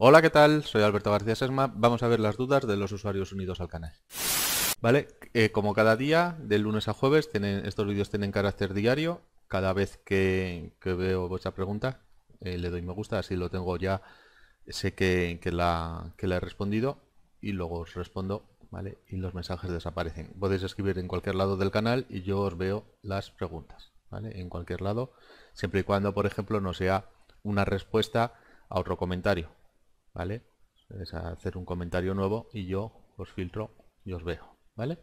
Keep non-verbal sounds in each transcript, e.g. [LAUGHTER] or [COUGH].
Hola, ¿qué tal? Soy Alberto García Sesma. Vamos a ver las dudas de los usuarios unidos al canal. Vale, eh, como cada día, de lunes a jueves, estos vídeos tienen carácter diario. Cada vez que, veo vuestra pregunta, eh, le doy me gusta, así lo tengo ya, sé que, la, que la he respondido y luego os respondo ¿Vale? Y los mensajes desaparecen. Podéis escribir en cualquier lado del canal y yo os veo las preguntas, ¿vale? En cualquier lado, siempre y cuando, por ejemplo, no sea una respuesta a otro comentario, ¿vale? Es hacer un comentario nuevo y yo os filtro y os veo, ¿vale?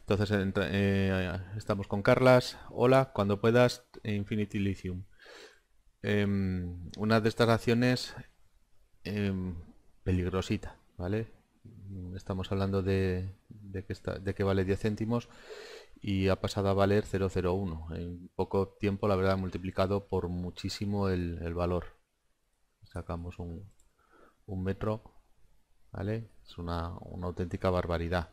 Entonces eh, estamos con Carlas, hola, cuando puedas, Infinity Lithium. Em, una de estas acciones em, peligrosita, ¿vale? Estamos hablando de, que está, de que vale 10 céntimos y ha pasado a valer 001. En poco tiempo, la verdad, ha multiplicado por muchísimo el valor. Sacamos un, un metro, ¿vale? Es una, auténtica barbaridad.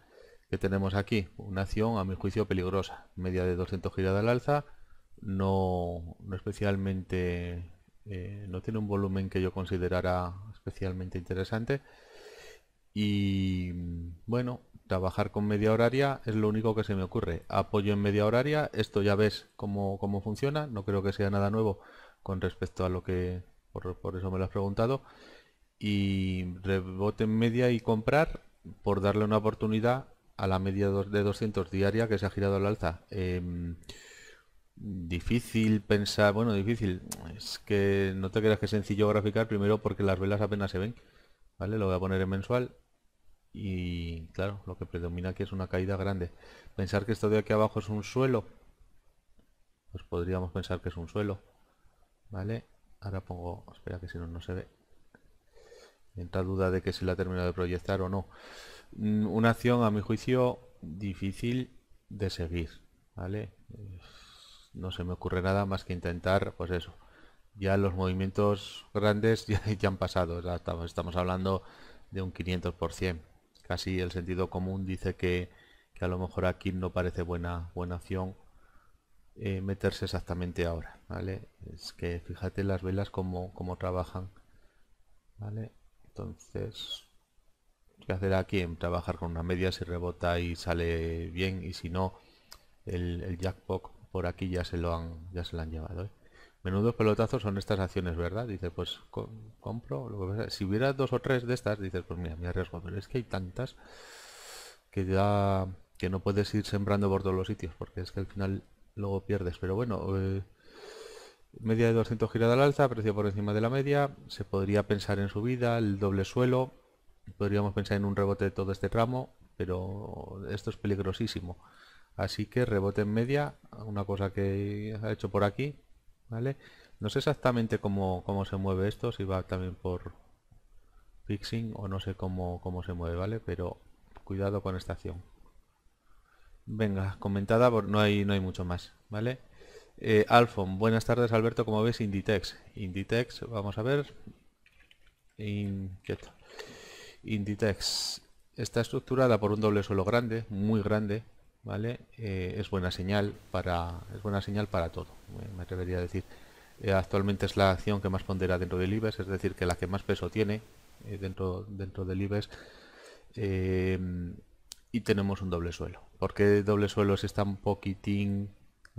que tenemos aquí? Una acción a mi juicio peligrosa, media de 200 giradas al alza, no, no especialmente, eh, no tiene un volumen que yo considerara especialmente interesante y bueno, trabajar con media horaria es lo único que se me ocurre. Apoyo en media horaria, esto ya ves cómo, cómo funciona, no creo que sea nada nuevo con respecto a lo que, por eso me lo has preguntado y rebote en media y comprar por darle una oportunidad a la media de 200 diaria que se ha girado al alza. Em, difícil pensar, bueno, difícil. Es que no te creas que es sencillo graficar primero porque las velas apenas se ven. ¿Vale? Lo voy a poner en mensual. Y claro, lo que predomina aquí es una caída grande. Pensar que esto de aquí abajo es un suelo. Pues podríamos pensar que es un suelo. ¿Vale? Ahora pongo, espera que si no, no se ve entra duda de que se la ha terminado de proyectar o no. Mm, una acción, a mi juicio, difícil de seguir, ¿vale? No se me ocurre nada más que intentar, pues eso. Ya los movimientos grandes [LAUGHS] ya, han pasado, estamos, hablando de un 500%. Casi el sentido común dice que, a lo mejor aquí no parece buena, buena acción eh, meterse exactamente ahora, ¿vale? Es que fíjate las velas como, como trabajan, ¿vale? Entonces, ¿qué aquí quien Trabajar con una media si rebota y sale bien y si no, el, jackpot por aquí ya se lo han, ya se lo han llevado. ¿eh? Menudos pelotazos son estas acciones, ¿verdad? Dice, pues compro. si hubiera dos o tres de estas, dices, pues mira, me arriesgo. Pero es que hay tantas que ya que no puedes ir sembrando por todos los sitios, porque es que al final luego pierdes. Pero bueno, eh, Media de 200 girada al alza, precio por encima de la media. Se podría pensar en subida, el doble suelo. Podríamos pensar en un rebote de todo este tramo, pero esto es peligrosísimo. Así que rebote en media, una cosa que ha hecho por aquí. ¿vale? No sé exactamente cómo, cómo se mueve esto, si va también por fixing o no sé cómo, cómo se mueve, ¿vale? Pero cuidado con esta acción. Venga, comentada, no hay, no hay mucho más, ¿vale? Eh, Alfon, buenas tardes Alberto, como ves Inditex. Inditex, vamos a ver. Inditex está estructurada por un doble suelo grande, muy grande, ¿vale? Eh, es buena señal para. Es buena señal para todo, me atrevería a decir. Eh, actualmente es la acción que más pondera dentro del IBEX, es decir, que la que más peso tiene dentro, dentro del IBEX. y tenemos un doble suelo. ¿Por qué doble suelo si está un poquitín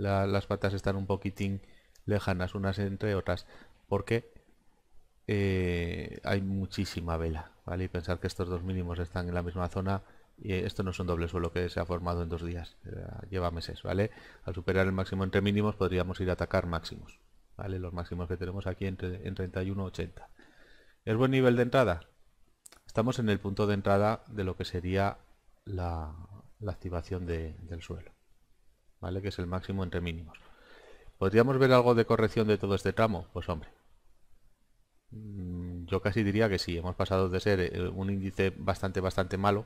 las patas están un poquitín lejanas unas entre otras, porque eh, hay muchísima vela, ¿vale? Y pensar que estos dos mínimos están en la misma zona, y eh, esto no es un doble suelo que se ha formado en dos días, lleva meses, ¿vale? Al superar el máximo entre mínimos podríamos ir a atacar máximos, ¿vale? Los máximos que tenemos aquí entre, en 80 ¿Es buen nivel de entrada? Estamos en el punto de entrada de lo que sería la, activación del suelo. ¿vale? Que es el máximo entre mínimos. ¿Podríamos ver algo de corrección de todo este tramo? Pues hombre, mm, yo casi diría que sí, hemos pasado de ser eh, un índice bastante, bastante malo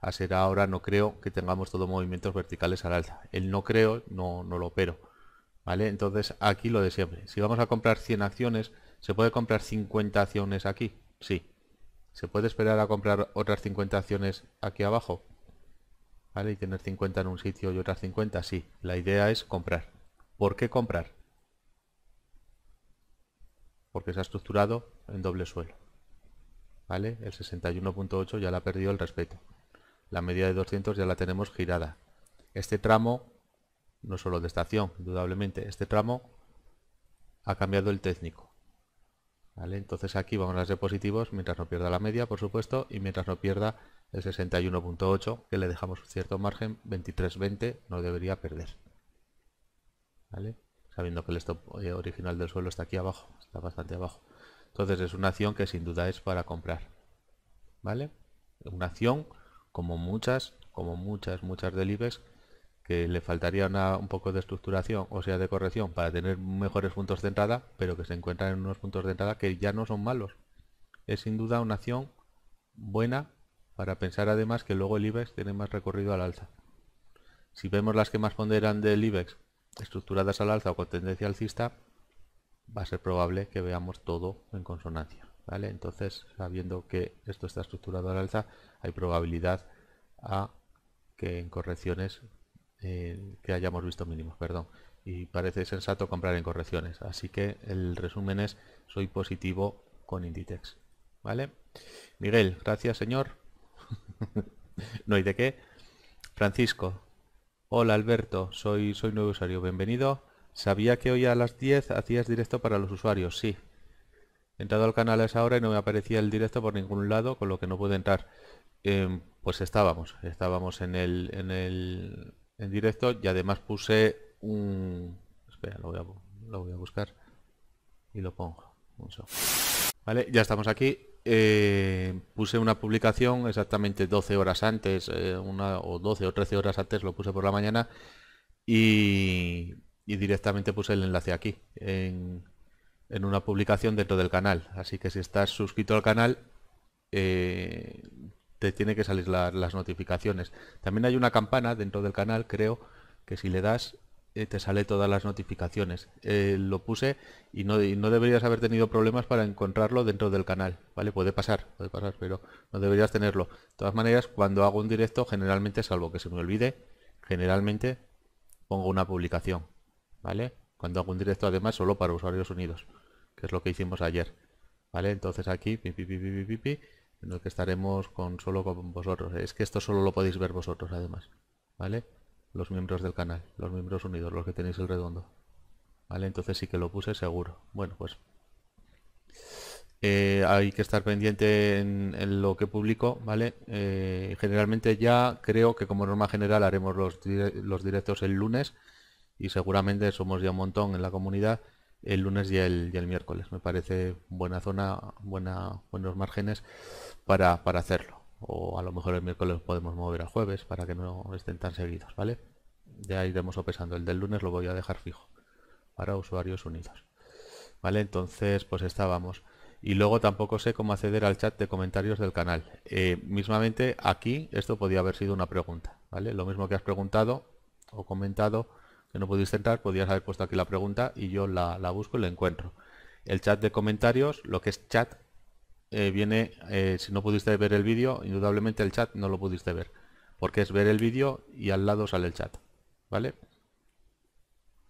a ser ahora no creo que tengamos todos movimientos verticales al alza. El no creo no, no lo opero. ¿Vale? Entonces aquí lo de siempre. Si vamos a comprar 100 acciones, ¿se puede comprar 50 acciones aquí? Sí. ¿Se puede esperar a comprar otras 50 acciones aquí abajo? Y tener 50 en un sitio y otras 50, sí. La idea es comprar. ¿Por qué comprar? Porque se ha estructurado en doble suelo. ¿Vale? El 61.8 ya la ha perdido el respeto. La media de 200 ya la tenemos girada. Este tramo, no solo de estación, indudablemente, este tramo ha cambiado el técnico. ¿Vale? Entonces aquí vamos a las positivos mientras no pierda la media, por supuesto, y mientras no pierda el 61.8, que le dejamos cierto margen, 23.20 no debería perder. Sabiendo que el stop eh, original del suelo está aquí abajo, está bastante abajo. Entonces es una acción que sin duda es para comprar. ¿Vale? Una acción como muchas, como muchas, muchas del e que le faltaría un poco de estructuración, o sea, de corrección, para tener mejores puntos de entrada, pero que se encuentran en unos puntos de entrada que ya no son malos. Es sin duda una acción buena para pensar además que luego el IBEX tiene más recorrido al alza. Si vemos las que más ponderan del IBEX estructuradas al alza o con tendencia alcista, va a ser probable que veamos todo en consonancia. ¿vale? Entonces, sabiendo que esto está estructurado al alza, hay probabilidad a que en correcciones eh, que hayamos visto mínimos, perdón. Y parece sensato comprar en correcciones. Así que el resumen es soy positivo con Inditex. ¿Vale? Miguel, gracias señor. [LAUGHS] no hay de qué. Francisco. Hola Alberto, soy, soy nuevo usuario. Bienvenido. Sabía que hoy a las 10 hacías directo para los usuarios, sí. He entrado al canal a esa hora y no me aparecía el directo por ningún lado, con lo que no pude entrar. Em, pues estábamos, estábamos en el, en el en directo y además puse un... Espera, lo voy a, lo voy a buscar y lo pongo. Un Vale, ya estamos aquí. Eh, puse una publicación exactamente 12 horas antes, eh, una o 12 o 13 horas antes lo puse por la mañana y, directamente puse el enlace aquí en, una publicación dentro del canal. Así que si estás suscrito al canal eh, te tiene que salir las notificaciones. También hay una campana dentro del canal, creo, que si le das eh, te sale todas las notificaciones. Eh, lo puse y no, deberías haber tenido problemas para encontrarlo dentro del canal, ¿vale? Puede pasar, puede pasar, pero no deberías tenerlo. De todas maneras, cuando hago un directo, generalmente, salvo que se me olvide, generalmente pongo una publicación, ¿vale? Cuando hago un directo además solo para usuarios unidos, que es lo que hicimos ayer, ¿vale? Entonces aquí, pi, pi, en el que estaremos con solo con vosotros. Es que esto solo lo podéis ver vosotros además, ¿vale? los miembros del canal, los miembros unidos, los que tenéis el redondo. Vale, entonces sí que lo puse seguro. Bueno, pues eh, hay que estar pendiente en, lo que publico, ¿vale? Eh, generalmente ya creo que como norma general haremos los, directos el lunes y seguramente somos ya un montón en la comunidad el lunes y el, y el miércoles. Me parece buena zona, buena, buenos márgenes para, para hacerlo o a lo mejor el miércoles podemos mover a jueves para que no estén tan seguidos, ¿vale? Ya iremos opesando. el del lunes lo voy a dejar fijo para usuarios unidos. ¿Vale? Entonces, pues estábamos. Y luego tampoco sé cómo acceder al chat de comentarios del canal. Eh, mismamente aquí esto podía haber sido una pregunta, ¿vale? Lo mismo que has preguntado o comentado que no pudiste entrar, podías haber puesto aquí la pregunta y yo la, la busco y la encuentro. El chat de comentarios, lo que es chat, eh, viene, eh, si no pudiste ver el vídeo, indudablemente el chat no lo pudiste ver, porque es ver el vídeo y al lado sale el chat, ¿vale?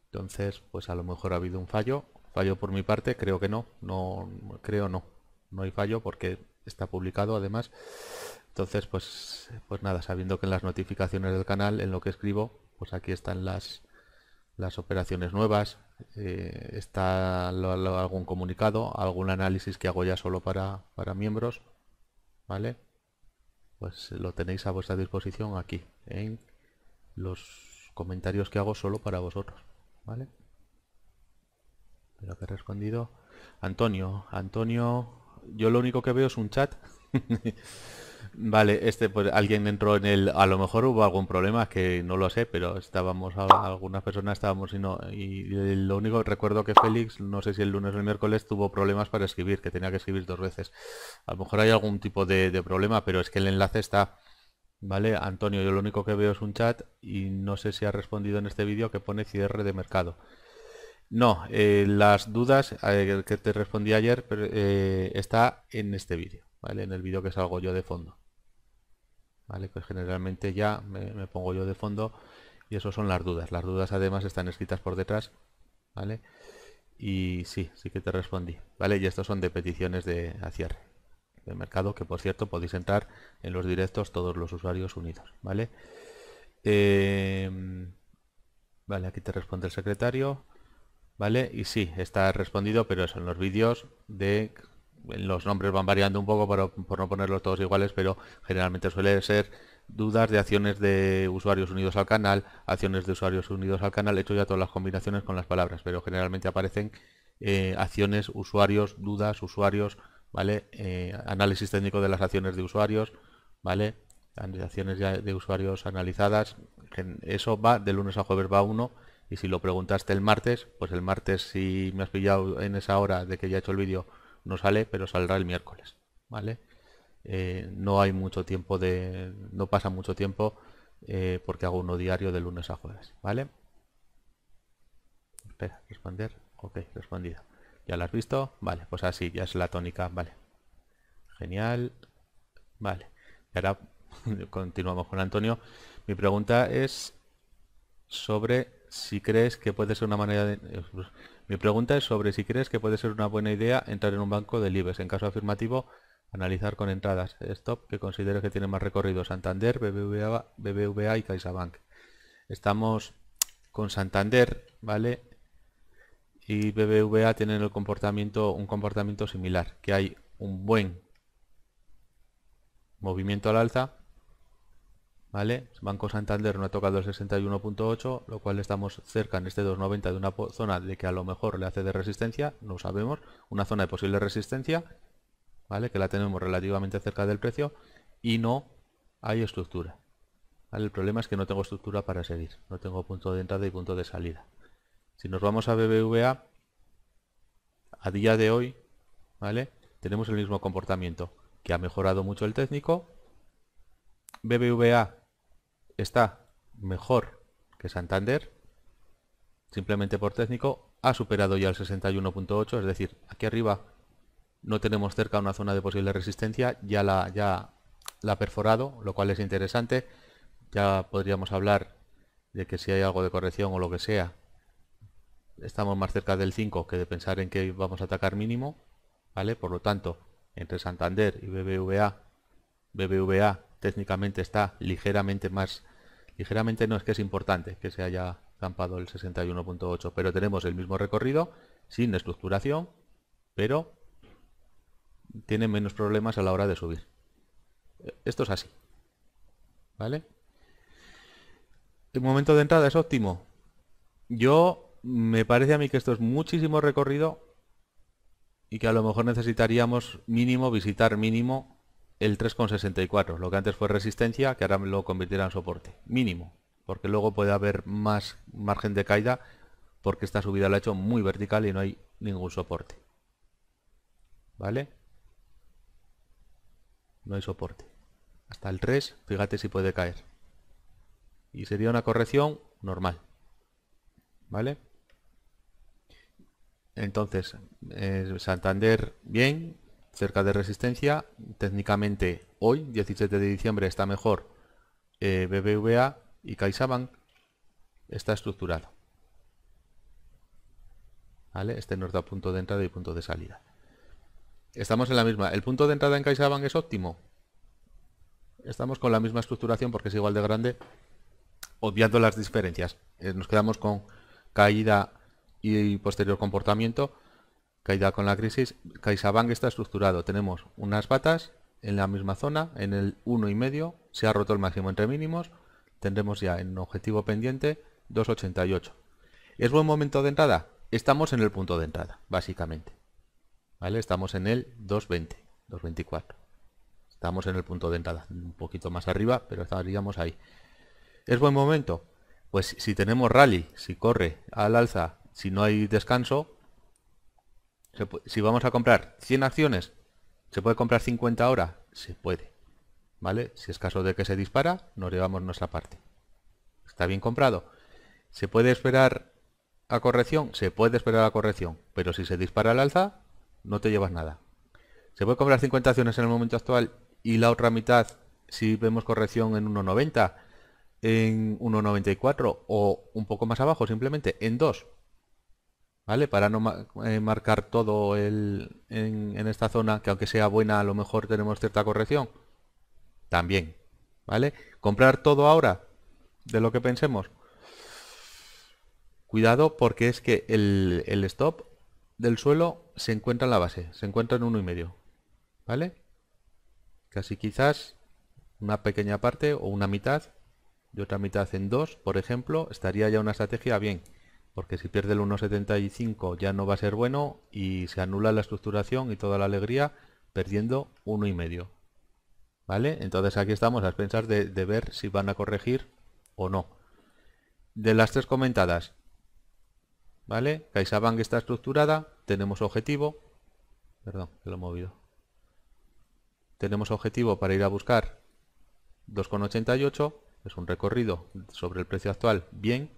Entonces, pues a lo mejor ha habido un fallo, fallo por mi parte, creo que no, no creo no, no hay fallo porque está publicado además. Entonces, pues, pues nada, sabiendo que en las notificaciones del canal, en lo que escribo, pues aquí están las las operaciones nuevas, eh, está algún comunicado, algún análisis que hago ya solo para, para miembros, ¿vale? Pues lo tenéis a vuestra disposición aquí, en los comentarios que hago solo para vosotros, ¿vale? Pero que he respondido. Antonio, Antonio, yo lo único que veo es un chat. [LAUGHS] Vale, este pues alguien entró en el. A lo mejor hubo algún problema, que no lo sé, pero estábamos algunas personas estábamos y no. Y, lo único recuerdo que Félix, no sé si el lunes o el miércoles, tuvo problemas para escribir, que tenía que escribir dos veces. A lo mejor hay algún tipo de, problema, pero es que el enlace está. Vale, Antonio, yo lo único que veo es un chat y no sé si ha respondido en este vídeo que pone cierre de mercado. No, eh, las dudas eh, que te respondí ayer eh, está en este vídeo, ¿vale? En el vídeo que salgo yo de fondo vale pues generalmente ya me, pongo yo de fondo y eso son las dudas las dudas además están escritas por detrás vale y sí sí que te respondí vale y estos son de peticiones de a cierre de mercado que por cierto podéis entrar en los directos todos los usuarios unidos vale em, vale aquí te responde el secretario vale y sí está respondido pero son los vídeos de los nombres van variando un poco para, por no ponerlos todos iguales, pero generalmente suele ser dudas de acciones de usuarios unidos al canal, acciones de usuarios unidos al canal, he hecho ya todas las combinaciones con las palabras, pero generalmente aparecen eh, acciones, usuarios, dudas, usuarios, ¿vale? Eh, análisis técnico de las acciones de usuarios, ¿vale? Acciones de usuarios analizadas, eso va de lunes a jueves va uno y si lo preguntaste el martes, pues el martes si me has pillado en esa hora de que ya he hecho el vídeo, no sale, pero saldrá el miércoles, ¿vale? Eh, no hay mucho tiempo de... no pasa mucho tiempo eh, porque hago uno diario de lunes a jueves, ¿vale? Espera, responder. Ok, respondida. ¿Ya lo has visto? Vale, pues así, ya es la tónica, vale. Genial. Vale. Y ahora [LAUGHS] continuamos con Antonio. Mi pregunta es sobre si crees que puede ser una manera de... Eh, mi pregunta es sobre si crees que puede ser una buena idea entrar en un banco del IBEX. En caso afirmativo, analizar con entradas stop que considero que tiene más recorrido Santander, BBVA, BBVA y CaixaBank. Estamos con Santander, ¿vale? Y BBVA tienen el comportamiento, un comportamiento similar, que hay un buen movimiento al alza Banco Santander no ha tocado el 61.8, lo cual estamos cerca en este 2.90 de una zona de que a lo mejor le hace de resistencia, no sabemos, una zona de posible resistencia, ¿vale? Que la tenemos relativamente cerca del precio y no hay estructura. El problema es que no tengo estructura para seguir, no tengo punto de entrada y punto de salida. Si nos vamos a BBVA, a día de hoy, ¿vale? Tenemos el mismo comportamiento, que ha mejorado mucho el técnico. BBVA está mejor que Santander, simplemente por técnico, ha superado ya el 61.8, es decir, aquí arriba no tenemos cerca una zona de posible resistencia, ya la, ya la ha perforado, lo cual es interesante, ya podríamos hablar de que si hay algo de corrección o lo que sea, estamos más cerca del 5 que de pensar en que vamos a atacar mínimo, ¿vale? Por lo tanto, entre Santander y BBVA, BBVA técnicamente está ligeramente más Ligeramente no es que es importante que se haya campado el 61.8, pero tenemos el mismo recorrido, sin estructuración, pero tiene menos problemas a la hora de subir. Esto es así. ¿Vale? El momento de entrada es óptimo. Yo me parece a mí que esto es muchísimo recorrido y que a lo mejor necesitaríamos mínimo visitar mínimo el 3,64, lo que antes fue resistencia, que ahora lo convirtiera en soporte, mínimo, porque luego puede haber más margen de caída, porque esta subida la ha hecho muy vertical y no hay ningún soporte. ¿Vale? No hay soporte. Hasta el 3, fíjate si puede caer. Y sería una corrección normal. ¿Vale? Entonces, eh, Santander bien, cerca de resistencia. Técnicamente hoy, 17 de diciembre, está mejor eh, BBVA y CaixaBank está estructurado. Este nos da punto de entrada y punto de salida. Estamos en la misma. ¿El punto de entrada en CaixaBank es óptimo? Estamos con la misma estructuración porque es igual de grande, obviando las diferencias. Eh, nos quedamos con caída y posterior comportamiento caída con la crisis, CaixaBank está estructurado. Tenemos unas patas en la misma zona, en el 1,5 se ha roto el máximo entre mínimos, tendremos ya en objetivo pendiente 2,88. ¿Es buen momento de entrada? Estamos en el punto de entrada, básicamente. ¿Vale? Estamos en el 2,20, 2,24. Estamos en el punto de entrada, un poquito más arriba, pero estaríamos ahí. ¿Es buen momento? Pues si tenemos rally, si corre al alza, si no hay descanso, si vamos a comprar 100 acciones, ¿se puede comprar 50 ahora? Se puede. ¿Vale? Si es caso de que se dispara, nos llevamos nuestra parte. Está bien comprado. ¿Se puede esperar a corrección? Se puede esperar a corrección. Pero si se dispara al alza, no te llevas nada. ¿Se puede comprar 50 acciones en el momento actual y la otra mitad si vemos corrección en 1.90, en 1.94 o un poco más abajo simplemente, en 2? ¿vale? Para no eh, marcar todo el, en, esta zona, que aunque sea buena, a lo mejor tenemos cierta corrección. También, ¿vale? Comprar todo ahora, de lo que pensemos. Cuidado porque es que el, el stop del suelo se encuentra en la base, se encuentra en uno y medio, ¿vale? Casi quizás una pequeña parte o una mitad y otra mitad en dos, por ejemplo, estaría ya una estrategia bien porque si pierde el 1.75 ya no va a ser bueno y se anula la estructuración y toda la alegría perdiendo 1,5. ¿Vale? Entonces aquí estamos a pensar de, ver si van a corregir o no. De las tres comentadas, ¿vale? CaixaBank está estructurada, tenemos objetivo, perdón, que lo he movido. Tenemos objetivo para ir a buscar 2,88, es un recorrido sobre el precio actual, bien,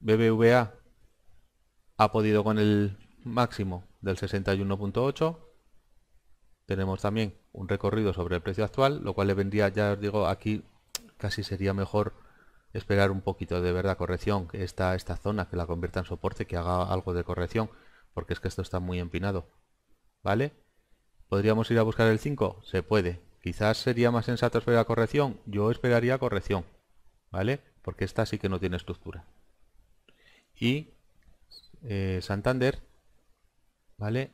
BBVA ha podido con el máximo del 61.8. Tenemos también un recorrido sobre el precio actual, lo cual le vendría, ya os digo, aquí casi sería mejor esperar un poquito de verdad corrección, que esta, esta zona, que la convierta en soporte, que haga algo de corrección, porque es que esto está muy empinado. ¿Vale? ¿Podríamos ir a buscar el 5? Se puede. Quizás sería más sensato esperar corrección. Yo esperaría corrección. ¿Vale? Porque esta sí que no tiene estructura y eh, Santander, ¿vale?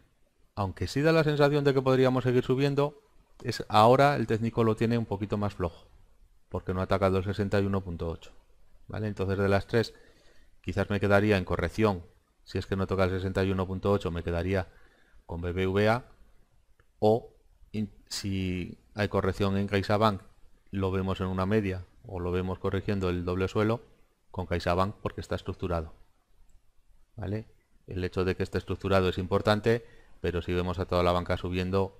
Aunque sí da la sensación de que podríamos seguir subiendo, es ahora el técnico lo tiene un poquito más flojo, porque no ha atacado el 61.8, ¿vale? Entonces de las tres, quizás me quedaría en corrección, si es que no toca el 61.8 me quedaría con BBVA, o si hay corrección en CaixaBank, lo vemos en una media, o lo vemos corrigiendo el doble suelo con CaixaBank porque está estructurado. El hecho de que esté estructurado es importante, pero si vemos a toda la banca subiendo,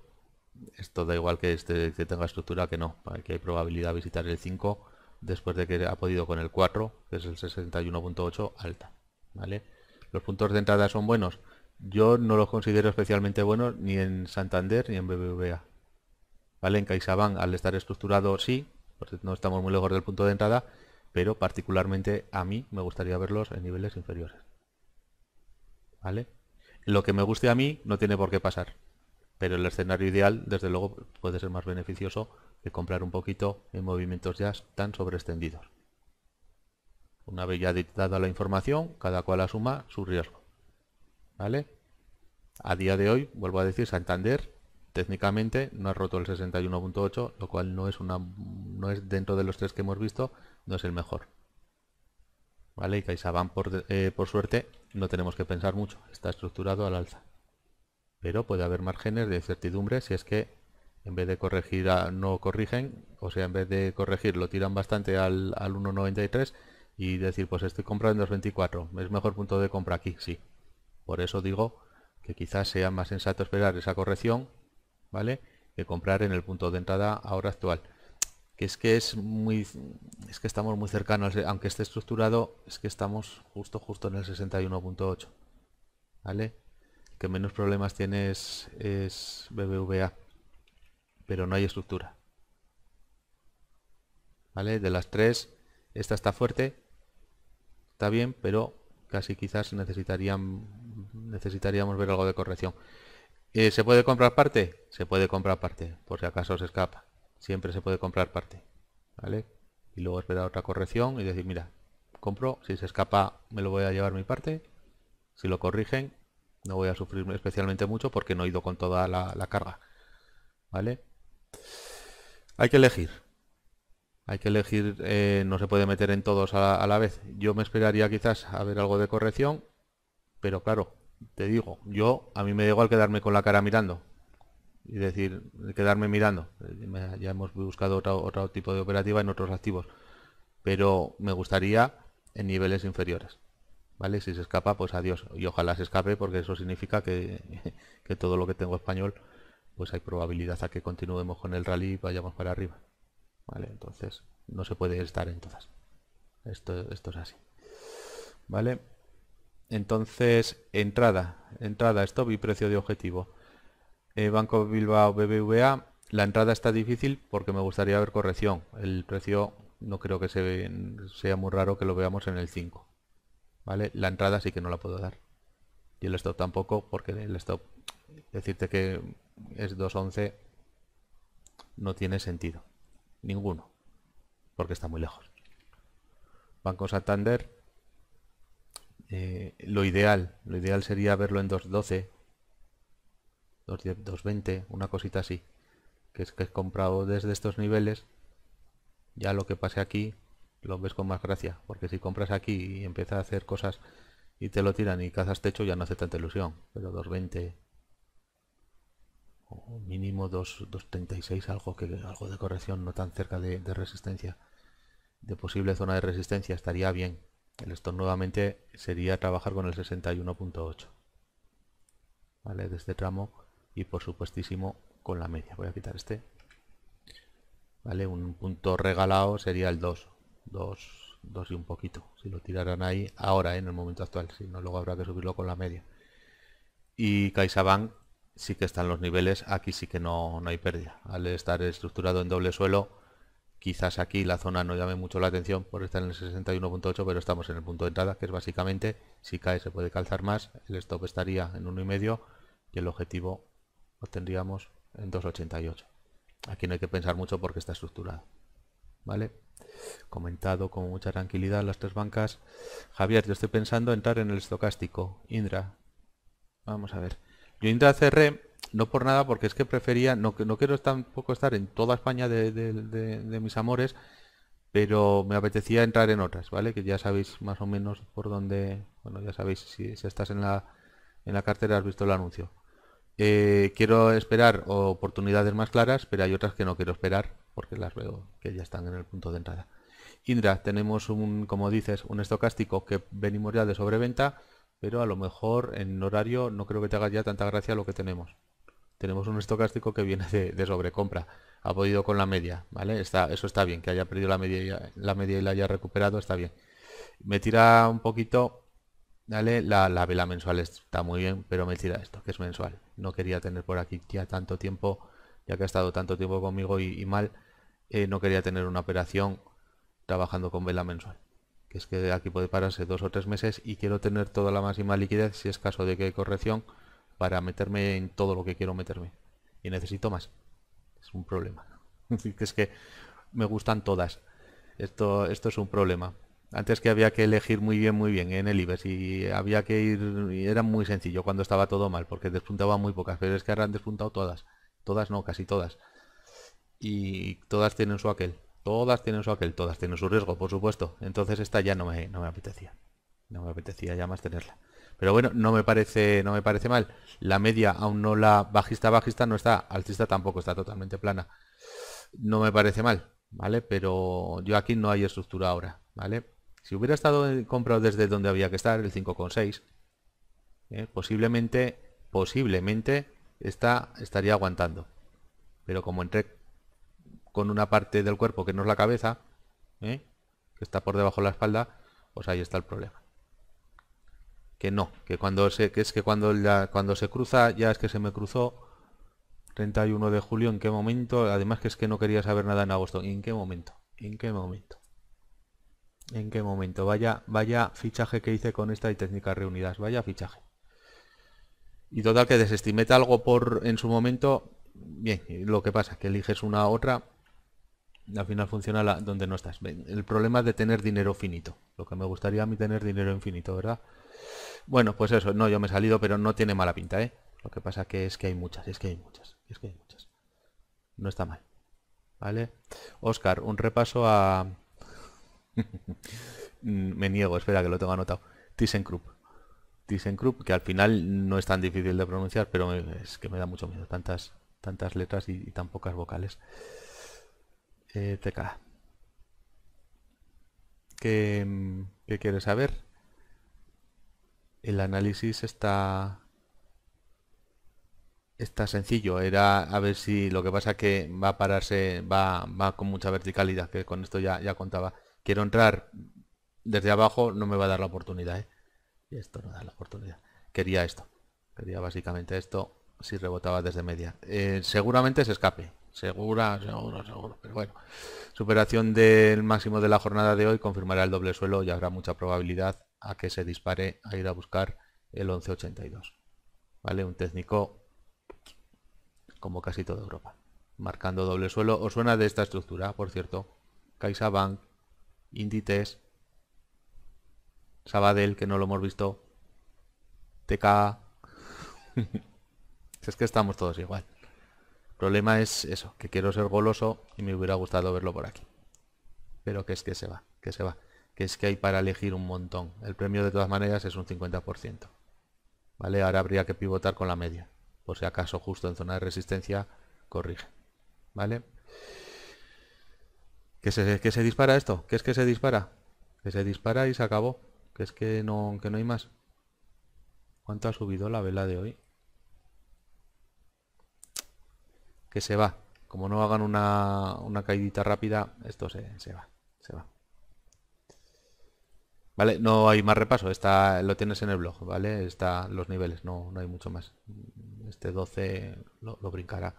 esto da igual que, este, tenga estructura que no, que hay probabilidad de visitar el 5 después de que ha podido con el 4, que es el 61.8 alta, ¿vale? Los puntos de entrada son buenos. Yo no los considero especialmente buenos ni en Santander ni en BBVA. ¿Vale? En CaixaBank al estar estructurado sí, porque no estamos muy lejos del punto de entrada, pero particularmente a mí me gustaría verlos en niveles inferiores. Lo que me guste a mí no tiene por qué pasar. Pero el escenario ideal, desde luego, puede ser más beneficioso que comprar un poquito en movimientos ya tan sobreextendidos. Una vez ya dictada la información, cada cual asuma su riesgo. ¿Vale? A día de hoy, vuelvo a decir, Santander técnicamente no ha roto el 61.8, lo cual no es una no es dentro de los tres que hemos visto, no es el mejor. ¿Vale? Y CaixaBank por eh, suerte no tenemos que pensar mucho, está estructurado al alza. Pero puede haber márgenes de incertidumbre si es que en vez de corregir a, no corrigen, o sea, en vez de corregir lo tiran bastante al, 1.93 y decir, pues estoy comprando en 2.24, es mejor punto de compra aquí, sí. Por eso digo que quizás sea más sensato esperar esa corrección, ¿vale? Que comprar en el punto de entrada ahora actual que es que es muy es que estamos muy cercanos eh, aunque esté estructurado es que estamos justo justo en el 61.8 vale el que menos problemas tiene es, BBVA pero no hay estructura vale de las tres esta está fuerte está bien pero casi quizás necesitarían necesitaríamos ver algo de corrección eh, se puede comprar parte se puede comprar parte por si acaso se escapa siempre se puede comprar parte. ¿Vale? Y luego esperar otra corrección y decir, mira, compro, si se escapa me lo voy a llevar mi parte, si lo corrigen no voy a sufrir especialmente mucho porque no he ido con toda la, carga. ¿Vale? Hay que elegir. Hay que elegir, eh, no se puede meter en todos a la, a la vez. Yo me esperaría quizás a ver algo de corrección, pero claro, te digo, yo a mí me da igual quedarme con la cara mirando y decir, quedarme mirando. Ya hemos buscado otro, tipo de operativa en otros activos. Pero me gustaría en niveles inferiores. ¿Vale? Si se escapa, pues adiós. Y ojalá se escape porque eso significa que, [LAUGHS] que todo lo que tengo español, pues hay probabilidad a que continuemos con el rally y vayamos para arriba. ¿Vale? Entonces, no se puede estar en todas. Esto, esto es así. ¿Vale? Entonces, entrada. Entrada, stop y precio de objetivo. Eh, Banco Bilbao BBVA. La entrada está difícil porque me gustaría ver corrección. El precio no creo que sea muy raro que lo veamos en el 5. ¿Vale? La entrada sí que no la puedo dar. Y el stop tampoco porque el stop, decirte que es 2.11 no tiene sentido. Ninguno. Porque está muy lejos. Banco Santander, eh, lo ideal, lo ideal sería verlo en 2.12 2.20, una cosita así. Que es que he comprado desde estos niveles, ya lo que pase aquí lo ves con más gracia. Porque si compras aquí y empiezas a hacer cosas y te lo tiran y cazas techo ya no hace tanta ilusión. Pero 2.20 o mínimo 2, 2.36, algo, que, algo de corrección, no tan cerca de, resistencia. De posible zona de resistencia estaría bien. El esto nuevamente sería trabajar con el 61.8. ¿Vale? De este tramo y por supuestísimo con la media. Voy a quitar este. ¿Vale? Un punto regalado sería el 2. 2, 2 y un poquito. Si lo tiraran ahí, ahora, ¿eh? en el momento actual. Si no, luego habrá que subirlo con la media. Y CaixaBank sí que están los niveles. Aquí sí que no, no hay pérdida. Al estar estructurado en doble suelo, quizás aquí la zona no llame mucho la atención por estar en el 61.8 pero estamos en el punto de entrada que es básicamente si cae se puede calzar más el stop estaría en 1.5 y el objetivo obtendríamos en 2.88. Aquí no hay que pensar mucho porque está estructurado. ¿Vale? Comentado con mucha tranquilidad las tres bancas. Javier, yo estoy pensando entrar en el estocástico. Indra. Vamos a ver. Yo Indra cerré, no por nada, porque es que prefería, no, no quiero tampoco estar en toda España de, mis amores, pero me apetecía entrar en otras, ¿vale? Que ya sabéis más o menos por dónde, bueno, ya sabéis si, si estás en la, en la cartera has visto el anuncio. Eh, quiero esperar oportunidades más claras, pero hay otras que no quiero esperar porque las veo que ya están en el punto de entrada. Indra, tenemos un, como dices, un estocástico que venimos ya de sobreventa, pero a lo mejor en horario no creo que te haga ya tanta gracia lo que tenemos. Tenemos un estocástico que viene de, sobrecompra, ha podido con la media, ¿vale? Está, eso está bien, que haya perdido la media, la media y la haya recuperado, está bien. Me tira un poquito, ¿vale? la vela mensual está muy bien, pero me tira esto, que es mensual no quería tener por aquí ya tanto tiempo, ya que ha estado tanto tiempo conmigo y, mal, eh, no quería tener una operación trabajando con vela mensual. Que es que aquí puede pararse dos o tres meses y quiero tener toda la máxima liquidez, si es caso de que hay corrección, para meterme en todo lo que quiero meterme. Y necesito más. Es un problema. [LAUGHS] es que me gustan todas. Esto, esto es un problema. Antes que había que elegir muy bien, muy bien ¿eh? en el IBEX y había que ir, y era muy sencillo cuando estaba todo mal, porque despuntaba muy pocas, pero es que ahora han despuntado todas, todas no, casi todas. Y todas tienen su aquel, todas tienen su aquel, todas tienen su riesgo, por supuesto. Entonces esta ya no me, no me apetecía, no me apetecía ya más tenerla. Pero bueno, no me parece, no me parece mal. La media, aún no la bajista bajista, no está, altista tampoco está totalmente plana. No me parece mal, ¿vale? Pero yo aquí no hay estructura ahora, ¿vale? Si hubiera estado eh, comprado desde donde había que estar, el 5,6, eh, posiblemente, posiblemente estaría aguantando. Pero como entré con una parte del cuerpo que no es la cabeza, eh, que está por debajo de la espalda, pues ahí está el problema. Que no, que cuando es que cuando, cuando se cruza, ya es que se me cruzó 31 de julio, ¿en qué momento? Además que es que no quería saber nada en agosto, ¿en qué momento? ¿En qué momento? ¿En qué momento? Vaya, vaya fichaje que hice con esta y técnicas reunidas. Vaya fichaje. Y total que desestimete algo por en su momento. Bien, lo que pasa que eliges una u otra. Al final funciona donde no estás. El problema es de tener dinero finito. Lo que me gustaría a mí tener dinero infinito, ¿verdad? Bueno, pues eso. No, yo me he salido, pero no tiene mala pinta, ¿eh? Lo que pasa que es que hay muchas, es que hay muchas, es que hay muchas. No está mal. ¿Vale? Oscar, un repaso a, [LAUGHS] Mm, me niego, espera que lo tengo anotado. ThyssenKrupp. ThyssenKrupp, que al final no es tan difícil de pronunciar, pero es que me da mucho miedo tantas, tantas letras y, tan pocas vocales. TK. Eh, mm, ¿Qué, quieres saber? El análisis está está sencillo era a ver si lo que pasa que va a pararse va, va con mucha verticalidad que con esto ya contaba quiero entrar desde abajo, no me va a dar la oportunidad. ¿eh? Y esto no da la oportunidad. Quería esto. Quería básicamente esto si rebotaba desde media. Eh, seguramente se escape. Segura, segura, seguro. Pero bueno, superación del máximo de la jornada de hoy confirmará el doble suelo y habrá mucha probabilidad a que se dispare a ir a buscar el 1182. ¿Vale? Un técnico como casi toda Europa. Marcando doble suelo. ¿Os suena de esta estructura, por cierto? CaixaBank, Inditex, Sabadell, que no lo hemos visto, TK. [LAUGHS] es que estamos todos igual. El problema es eso, que quiero ser goloso y me hubiera gustado verlo por aquí. Pero que es que se va, que se va. Que es que hay para elegir un montón. El premio de todas maneras es un 50%. ¿Vale? Ahora habría que pivotar con la media. Por si acaso justo en zona de resistencia corrige. ¿Vale? ¿Que se, dispara esto? que es que se dispara? Que se dispara y se acabó. Que es que no, que no hay más. ¿Cuánto ha subido la vela de hoy? Que se va. Como no hagan una, una caidita rápida, esto se, va. Se va. Vale, no hay más repaso, está, lo tienes en el blog, ¿vale? Está los niveles, no, no hay mucho más. Este 12 lo brincará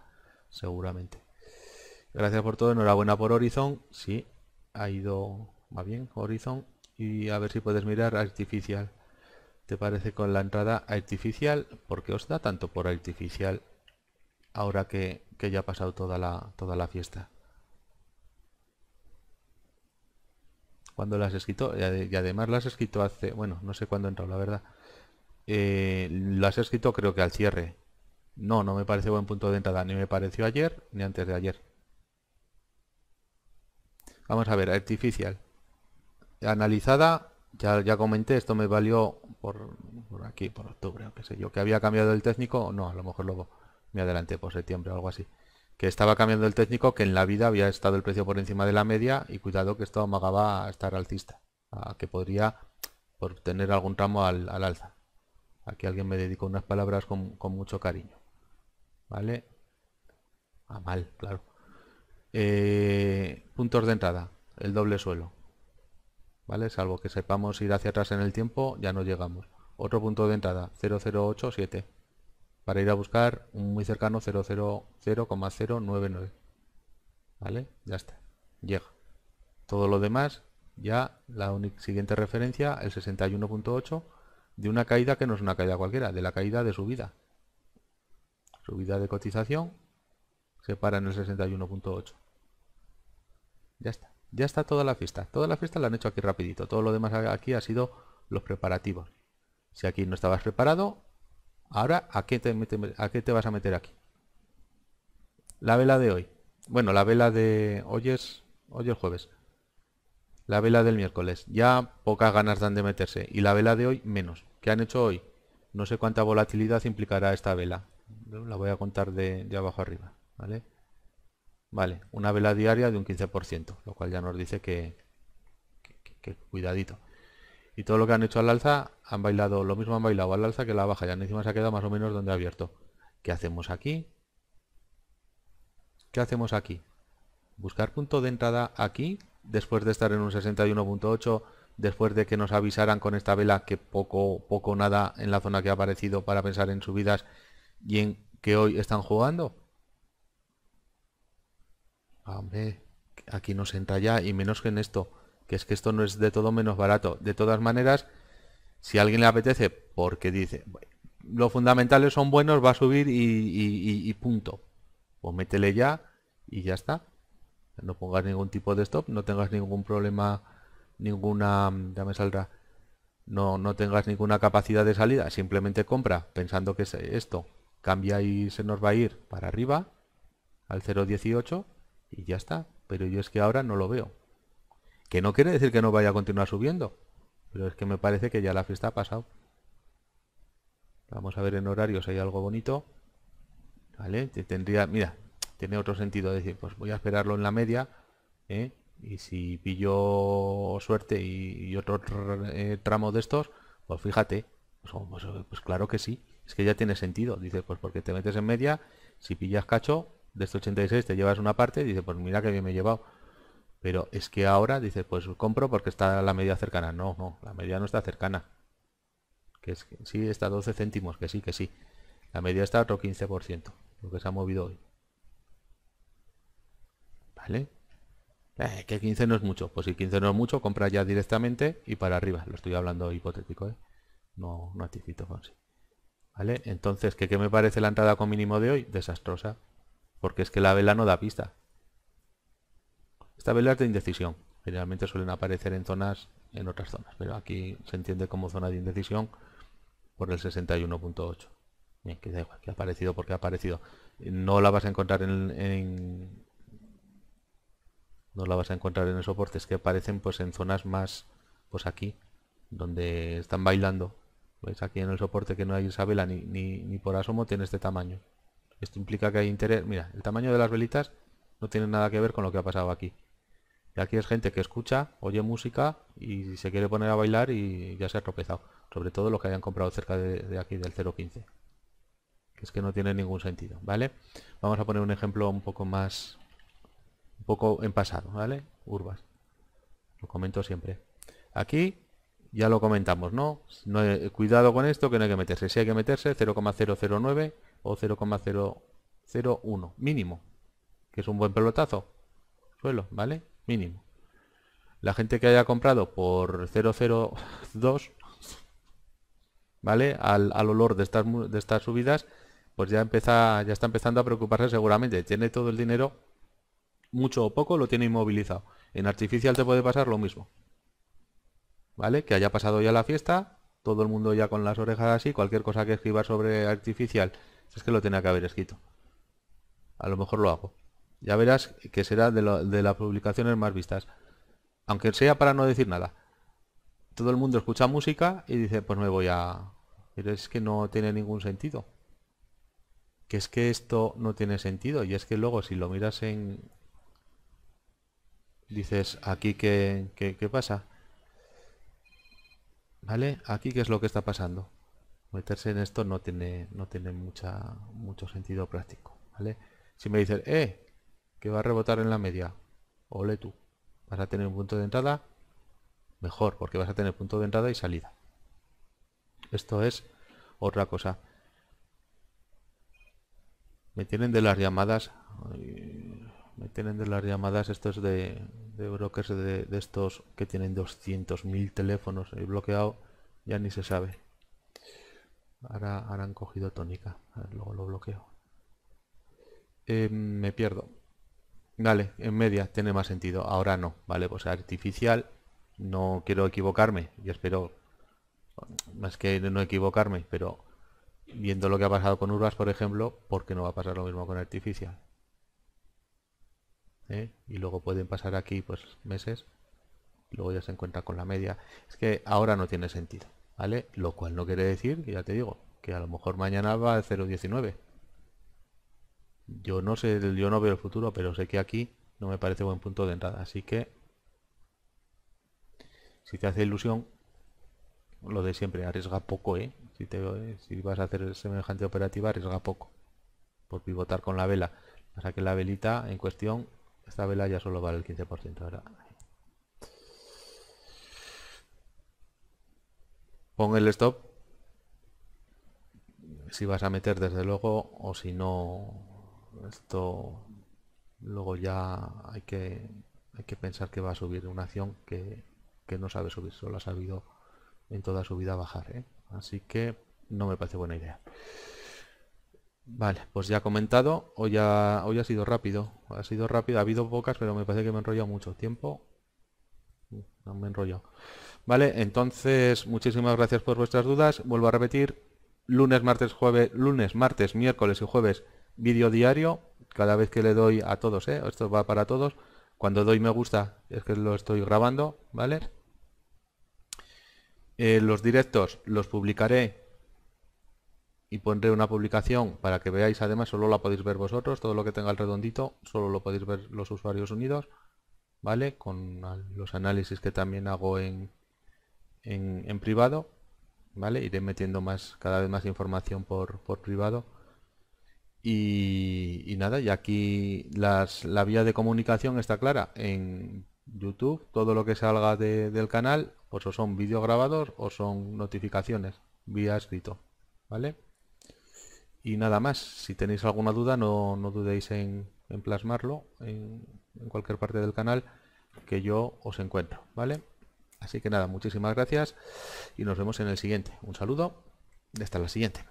seguramente. Gracias por todo, enhorabuena por Horizon. Sí, ha ido, va bien, Horizon. Y a ver si puedes mirar Artificial. ¿Te parece con la entrada Artificial? porque os da tanto por Artificial ahora que, ya ha pasado toda la, toda la fiesta? cuando las has escrito? Y además las has escrito hace... Bueno, no sé cuándo entró, la verdad. Eh, las escrito creo que al cierre. No, no me parece buen punto de entrada. Ni me pareció ayer, ni antes de ayer. Vamos a ver, artificial. Analizada, ya, ya comenté, esto me valió por, aquí, por octubre, o qué sé yo, que había cambiado el técnico, no, a lo mejor luego me adelanté por septiembre o algo así. Que estaba cambiando el técnico, que en la vida había estado el precio por encima de la media y cuidado que esto amagaba a estar alcista, a que podría por tener algún tramo al, alza. Aquí alguien me dedicó unas palabras con mucho cariño. ¿Vale? A mal, claro. Eh, puntos de entrada, el doble suelo. ¿Vale? Salvo que sepamos ir hacia atrás en el tiempo, ya no llegamos. Otro punto de entrada, 0087. Para ir a buscar un muy cercano 000,099. ¿Vale? Ya está. Llega. Todo lo demás, ya la siguiente referencia, el 61.8, de una caída que no es una caída cualquiera, de la caída de subida. Subida de cotización se para en el 61.8. Ya está. Ya está toda la fiesta. Toda la fiesta la han hecho aquí rapidito. Todo lo demás aquí ha sido los preparativos. Si aquí no estabas preparado, ahora ¿a qué te, a qué te vas a meter aquí? La vela de hoy. Bueno, la vela de hoy es, hoy es jueves. La vela del miércoles. Ya pocas ganas dan de meterse. Y la vela de hoy menos. ¿Qué han hecho hoy? No sé cuánta volatilidad implicará esta vela. La voy a contar de abajo arriba. ¿Vale? Vale, una vela diaria de un 15%, lo cual ya nos dice que, cuidadito. Y todo lo que han hecho al alza, han bailado, lo mismo han bailado al alza que la baja, ya encima se ha quedado más o menos donde ha abierto. ¿Qué hacemos aquí? ¿Qué hacemos aquí? Buscar punto de entrada aquí, después de estar en un 61.8, después de que nos avisaran con esta vela que poco, poco nada en la zona que ha aparecido para pensar en subidas y en que hoy están jugando. Ah, hombre, aquí no se entra ya, y menos que en esto, que es que esto no es de todo menos barato. De todas maneras, si alguien le apetece, porque dice, los fundamentales son buenos, va a subir y, punto. O pues métele ya y ya está. No pongas ningún tipo de stop, no tengas ningún problema, ninguna, mm, ya me saldrá, no, no tengas ninguna capacidad de salida, simplemente compra pensando que esto cambia y se nos va a ir para arriba al 0.18 y ya está. Pero yo es que ahora no lo veo. Que no quiere decir que no vaya a continuar subiendo. Pero es que me parece que ya la fiesta ha pasado. Vamos a ver en horarios si hay algo bonito. ¿Vale? Tendría, mira, tiene otro sentido decir, pues voy a esperarlo en la media. ¿eh? Y si pillo suerte y, otro eh, tramo de estos, pues fíjate. Pues, pues, pues, claro que sí. Es que ya tiene sentido. dice, pues porque te metes en media, si pillas cacho, de este 86 te llevas una parte y dices, pues mira que bien me he llevado. Pero es que ahora dices, pues compro porque está la media cercana. No, no, la media no está cercana. Que sí, está 12 céntimos, que sí, que sí. La media está otro 15%, lo que se ha movido hoy. ¿Vale? Eh, que 15 no es mucho. Pues si 15 no es mucho, compra ya directamente y para arriba. Lo estoy hablando hipotético, ¿eh? No, no con sí. ¿Vale? Entonces, ¿qué, ¿qué me parece la entrada con mínimo de hoy? Desastrosa. Porque es que la vela no da pista. Esta vela es de indecisión. Generalmente suelen aparecer en zonas, en otras zonas, pero aquí se entiende como zona de indecisión por el 61.8. Bien, que que ha aparecido porque ha aparecido. No la vas a encontrar en, no la vas a encontrar en el soporte, es que aparecen pues en zonas más, pues aquí, donde están bailando. pues Aquí en el soporte que no hay esa vela ni, ni, ni por asomo tiene este tamaño. Esto implica que hay interés. Mira, el tamaño de las velitas no tiene nada que ver con lo que ha pasado aquí. Y aquí es gente que escucha, oye música y se quiere poner a bailar y ya se ha tropezado. Sobre todo los que hayan comprado cerca de, aquí del 0.15. Que es que no tiene ningún sentido, ¿vale? Vamos a poner un ejemplo un poco más... Un poco en pasado, ¿vale? Urbas. Lo comento siempre. Aquí ya lo comentamos, ¿no? no cuidado con esto que no hay que meterse. Si hay que meterse, 0,009 o 0,001 mínimo que es un buen pelotazo suelo vale mínimo la gente que haya comprado por 002 vale al, olor de estas de estas subidas pues ya empieza ya está empezando a preocuparse seguramente tiene todo el dinero mucho o poco lo tiene inmovilizado en artificial te puede pasar lo mismo vale que haya pasado ya la fiesta todo el mundo ya con las orejas así, cualquier cosa que escriba sobre artificial es que lo tenía que haber escrito. A lo mejor lo hago. Ya verás que será de, las publicaciones más vistas. Aunque sea para no decir nada. Todo el mundo escucha música y dice, pues me voy a... Pero es que no tiene ningún sentido. Que es que esto no tiene sentido. Y es que luego si lo miras en... Dices, aquí qué, qué pasa. ¿Vale? Aquí qué es lo que está pasando meterse en esto no tiene, no tiene mucha, mucho sentido práctico, ¿vale? Si me dices, eh, que va a rebotar en la media, o le tú, vas a tener un punto de entrada, mejor, porque vas a tener punto de entrada y salida. Esto es otra cosa. Me tienen de las llamadas, me tienen de las llamadas estos de, de brokers de, de estos que tienen 200.000 teléfonos y bloqueado, ya ni se sabe. Ahora, han cogido tónica. luego lo bloqueo. Eh, me pierdo. Vale, en media tiene más sentido. Ahora no, ¿vale? Pues artificial. No quiero equivocarme. Y espero... Más que no equivocarme, pero viendo lo que ha pasado con Urbas, por ejemplo, porque no va a pasar lo mismo con artificial? ¿Eh? Y luego pueden pasar aquí pues meses. Luego ya se encuentra con la media. Es que ahora no tiene sentido. Lo cual no quiere decir, que ya te digo, que a lo mejor mañana va a 0.19. Yo no sé, yo no veo el futuro, pero sé que aquí no me parece buen punto de entrada. Así que, si te hace ilusión, lo de siempre, arriesga poco, ¿eh? Si, si vas a hacer semejante operativa, arriesga poco. Por pivotar con la vela. Para que la velita en cuestión, esta vela ya solo vale el 15%. Ahora Pon el stop. Si vas a meter desde luego o si no, esto luego ya hay que, hay que pensar que va a subir una acción que, no sabe subir, solo ha sabido en toda su vida bajar. ¿eh? Así que no me parece buena idea. Vale, pues ya comentado, hoy ha, hoy ha sido rápido, ha sido rápido, ha habido pocas, pero me parece que me he enrollado mucho tiempo. Mm, no me he enrollado. Vale, entonces muchísimas gracias por vuestras dudas. Vuelvo a repetir, lunes, martes, jueves, lunes, martes, miércoles y jueves, vídeo diario. Cada vez que le doy a todos, ¿eh? esto va para todos. Cuando doy me gusta es que lo estoy grabando, ¿vale? Eh, los directos los publicaré y pondré una publicación para que veáis además solo la podéis ver vosotros todo lo que tenga el redondito solo lo podéis ver los usuarios unidos vale con los análisis que también hago en, en, privado, ¿vale? Iré metiendo más, cada vez más información por, por privado. Y, nada, y aquí las, la vía de comunicación está clara. En YouTube, todo lo que salga del canal, pues o son vídeos grabados o son notificaciones vía escrito, ¿vale? Y nada más, si tenéis alguna duda no, no dudéis en, plasmarlo en cualquier parte del canal que yo os encuentro, ¿vale? Así que nada, muchísimas gracias y nos vemos en el siguiente. Un saludo y hasta la siguiente.